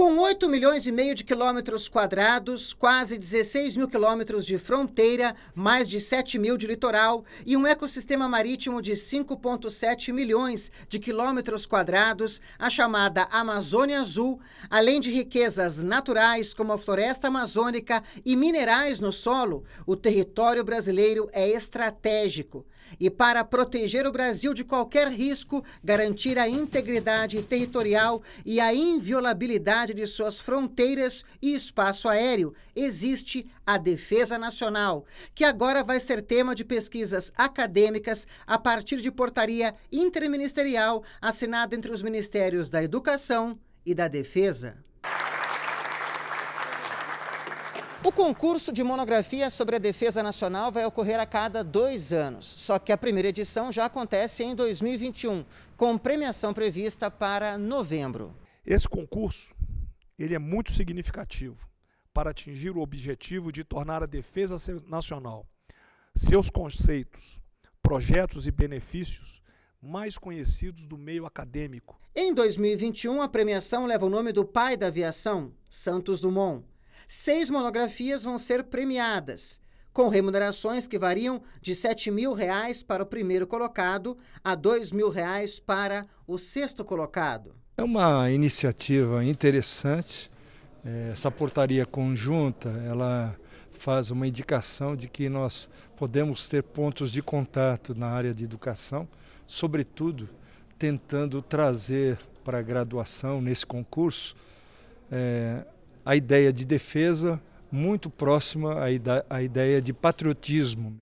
Com 8 milhões e meio de quilômetros quadrados, quase 16 mil quilômetros de fronteira, mais de 7 mil de litoral e um ecossistema marítimo de 5,7 milhões de quilômetros quadrados, a chamada Amazônia Azul, além de riquezas naturais como a floresta amazônica e minerais no solo, o território brasileiro é estratégico. E para proteger o Brasil de qualquer risco, garantir a integridade territorial e a inviolabilidade integridade de suas fronteiras e espaço aéreo, existe a Defesa Nacional, que agora vai ser tema de pesquisas acadêmicas a partir de portaria interministerial assinada entre os Ministérios da Educação e da Defesa. O concurso de monografia sobre a defesa nacional vai ocorrer a cada dois anos, só que a primeira edição já acontece em 2021, com premiação prevista para novembro. Esse concurso ele é muito significativo para atingir o objetivo de tornar a defesa nacional, seus conceitos, projetos e benefícios mais conhecidos do meio acadêmico. Em 2021, a premiação leva o nome do pai da aviação, Santos Dumont. Seis monografias vão ser premiadas com remunerações que variam de R$ 7.000 para o primeiro colocado a R$ 2.000 para o sexto colocado. É uma iniciativa interessante. É, essa portaria conjunta, ela faz uma indicação de que nós podemos ter pontos de contato na área de educação, sobretudo tentando trazer para a graduação nesse concurso é, a ideia de defesa muito próxima à ideia de patriotismo.